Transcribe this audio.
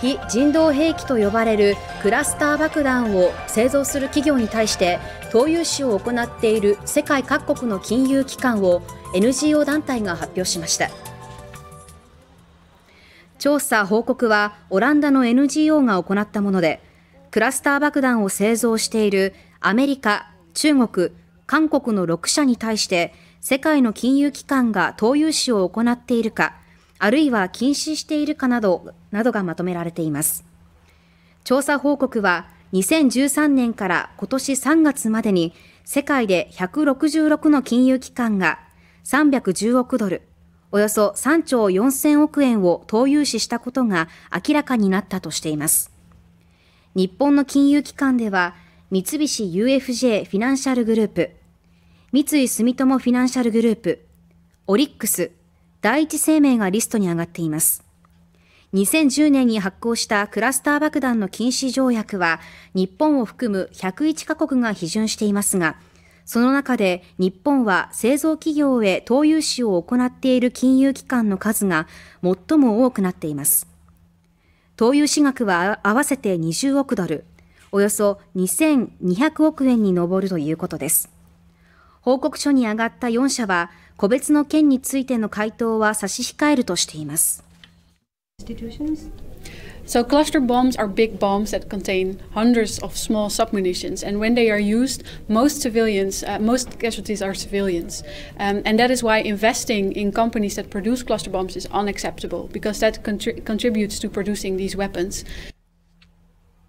非人道兵器と呼ばれるクラスター爆弾を製造する企業に対して投融資を行っている世界各国の金融機関を NGO 団体が発表しました調査報告はオランダの NGO が行ったものでクラスター爆弾を製造しているアメリカ、中国、韓国の6社に対して世界の金融機関が投融資を行っているかあるいは禁止しているかなどなどがまとめられています調査報告は2013年から今年3月までに世界で166の金融機関が310億ドルおよそ3兆4000億円を投融資したことが明らかになったとしています日本の金融機関では三菱 UFJ フィナンシャルグループ三井住友フィナンシャルグループオリックス第一生命がリストに上がっています。2010年に発行したクラスター爆弾の禁止条約は日本を含む101カ国が批准していますが、その中で日本は製造企業へ投融資を行っている金融機関の数が最も多くなっています。投融資額は合わせて20億ドル、およそ2200億円に上るということです。報告書に上がった4社は、個別の件についての回答は差し控えるとしています。So cluster bombs are big bombs that contain hundreds of small submunitions, and when they are used, most civilians, uh, most casualties are civilians, um, and that is why investing in companies that produce cluster bombs is unacceptable because that contri contributes to producing these weapons.